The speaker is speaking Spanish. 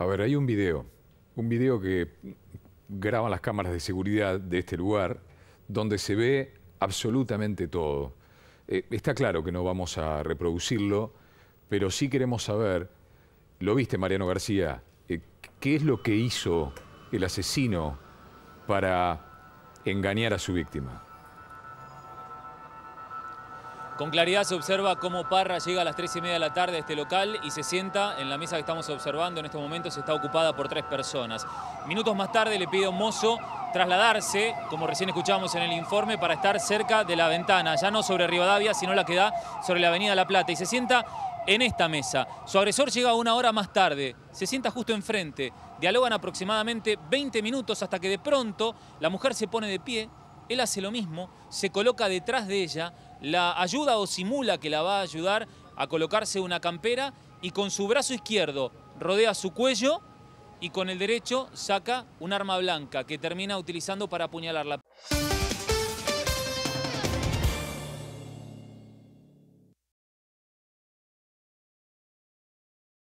A ver, hay un video, un video que graban las cámaras de seguridad de este lugar, donde se ve absolutamente todo. Eh, está claro que no vamos a reproducirlo, pero sí queremos saber, lo viste Mariano García, eh, ¿qué es lo que hizo el asesino para engañar a su víctima? Con claridad se observa cómo Parra llega a las 3 y media de la tarde a este local y se sienta en la mesa que estamos observando. En este momento se está ocupada por tres personas. Minutos más tarde le pide mozo trasladarse, como recién escuchamos en el informe, para estar cerca de la ventana, ya no sobre Rivadavia, sino la que da sobre la avenida La Plata. Y se sienta en esta mesa. Su agresor llega una hora más tarde, se sienta justo enfrente. Dialogan aproximadamente 20 minutos hasta que de pronto la mujer se pone de pie, él hace lo mismo, se coloca detrás de ella, la ayuda o simula que la va a ayudar a colocarse una campera y con su brazo izquierdo rodea su cuello y con el derecho saca un arma blanca que termina utilizando para apuñalarla.